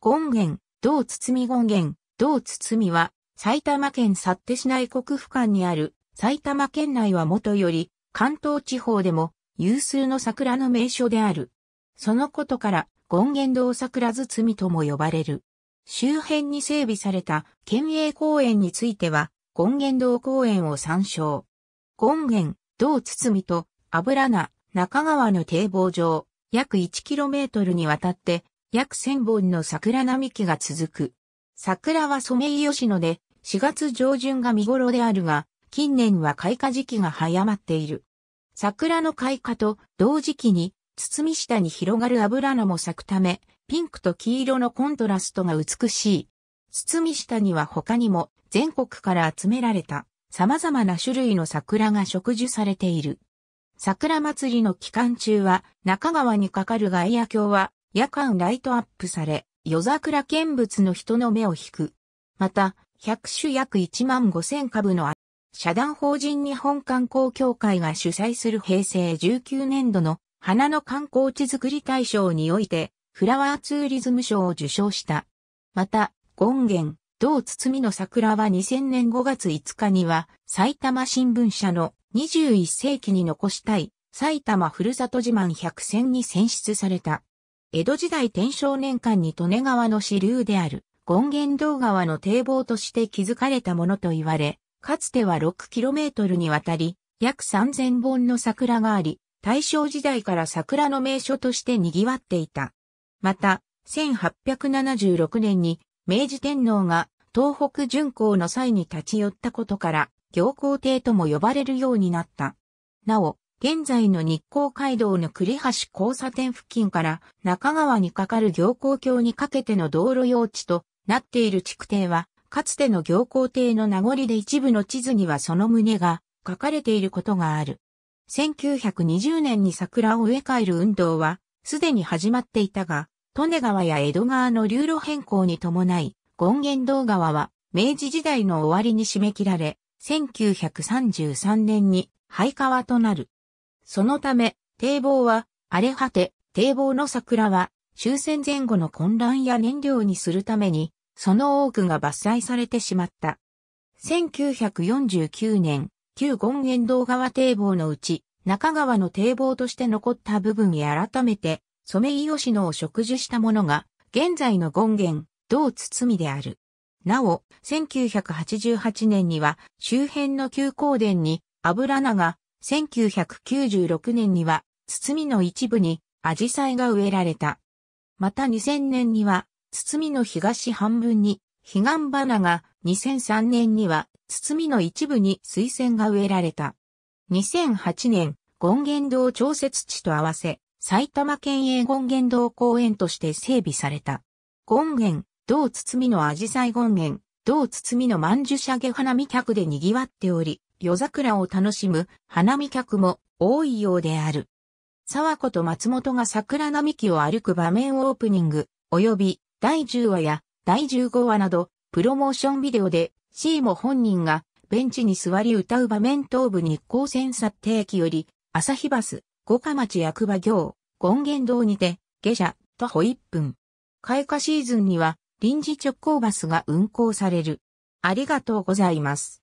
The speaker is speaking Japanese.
権現、道包権現、道包は、埼玉県幸手市内国府間にある、埼玉県内はもとより、関東地方でも、有数の桜の名所である。そのことから、権現道桜包とも呼ばれる。周辺に整備された県営公園については、権現道公園を参照。権現、道包と、油名、中川の堤防上、約 1km にわたって、約千本の桜並木が続く。桜はソメイヨシノで、4月上旬が見頃であるが、近年は開花時期が早まっている。桜の開花と同時期に、包み下に広がる油菜も咲くため、ピンクと黄色のコントラストが美しい。包み下には他にも全国から集められた様々な種類の桜が植樹されている。桜祭りの期間中は中川にかかる外野橋は夜間ライトアップされ、夜桜見物の人の目を引く。また、百種約1万5千株の社団法人日本観光協会が主催する平成19年度の花の観光地づくり大賞において、フラワーツーリズム賞を受賞した。また、権現、同包みの桜は2000年5月5日には、埼玉新聞社の21世紀に残したい埼玉ふるさと自慢100選に選出された。江戸時代天正年間に利根川の支流である、権現道川の堤防として築かれたものと言われ、かつては 6km にわたり、約3000本の桜があり、大正時代から桜の名所として賑わっていた。また、1876年に明治天皇が東北巡行の際に立ち寄ったことから、行皇帝とも呼ばれるようになった。なお、現在の日光街道の栗橋交差点付近から中川に架かる行幸橋にかけての道路用地となっている築堤は、かつての行幸堤の名残で一部の地図にはその旨が書かれていることがある。1920年に桜を植え替える運動は、すでに始まっていたが、利根川や江戸川の流路変更に伴い、権現道川は明治時代の終わりに締め切られ、1933年に廃川となる。そのため、堤防は荒れ果て、堤防の桜は終戦前後の混乱や燃料にするために、その多くが伐採されてしまった。1949年、旧権現道川堤防のうち、中川の堤防として残った部分へ改めて、ソメイヨシノを植樹したものが、現在の権現、道堤である。なお、1988年には、周辺の旧光殿に、油菜が1996年には、堤の一部に、アジサイが植えられた。また2000年には、堤の東半分に、彼岸花が、2003年には、堤の一部に水仙が植えられた。2008年、権現堂調節地と合わせ、埼玉県営権現堂公園として整備された。権現、道堤のアジサイ権現、道堤の万樹下下花見客で賑わっており、夜桜を楽しむ花見客も多いようである。沢子と松本が桜並木を歩く場面オープニング、及び第10話や第15話など、プロモーションビデオで、シーモ本人がベンチに座り歌う場面東部日光線撮定機より、朝日バス、五日町役場行、権現堂にて、下車、徒歩1分。開花シーズンには、臨時直行バスが運行される。ありがとうございます。